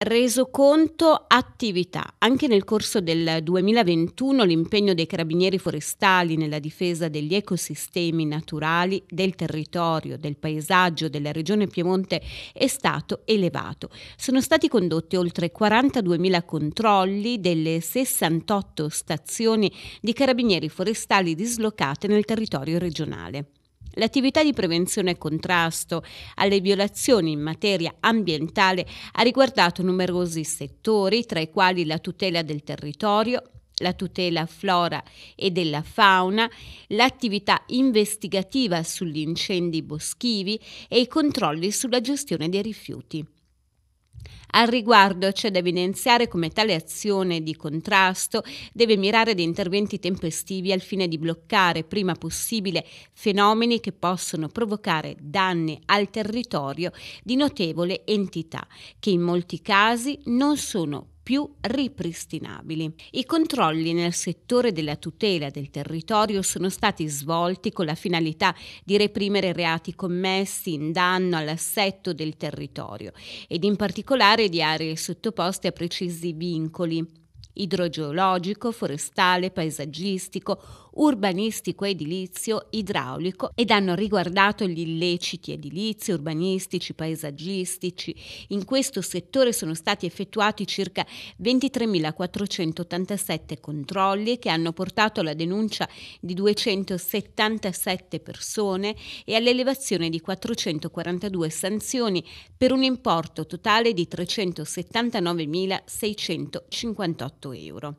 Resoconto attività. Anche nel corso del 2021 l'impegno dei carabinieri forestali nella difesa degli ecosistemi naturali, del territorio, del paesaggio della regione Piemonte è stato elevato. Sono stati condotti oltre 42.000 controlli delle 68 stazioni di carabinieri forestali dislocate nel territorio regionale. L'attività di prevenzione e contrasto alle violazioni in materia ambientale ha riguardato numerosi settori, tra i quali la tutela del territorio, la tutela flora e della fauna, l'attività investigativa sugli incendi boschivi e i controlli sulla gestione dei rifiuti. Al riguardo c'è da evidenziare come tale azione di contrasto deve mirare ad interventi tempestivi al fine di bloccare prima possibile fenomeni che possono provocare danni al territorio di notevole entità, che in molti casi non sono più ripristinabili. I controlli nel settore della tutela del territorio sono stati svolti con la finalità di reprimere reati commessi in danno all'assetto del territorio ed in particolare di aree sottoposte a precisi vincoli idrogeologico, forestale, paesaggistico urbanistico edilizio idraulico ed hanno riguardato gli illeciti edilizi, urbanistici, paesaggistici. In questo settore sono stati effettuati circa 23.487 controlli che hanno portato alla denuncia di 277 persone e all'elevazione di 442 sanzioni per un importo totale di 379.658 euro.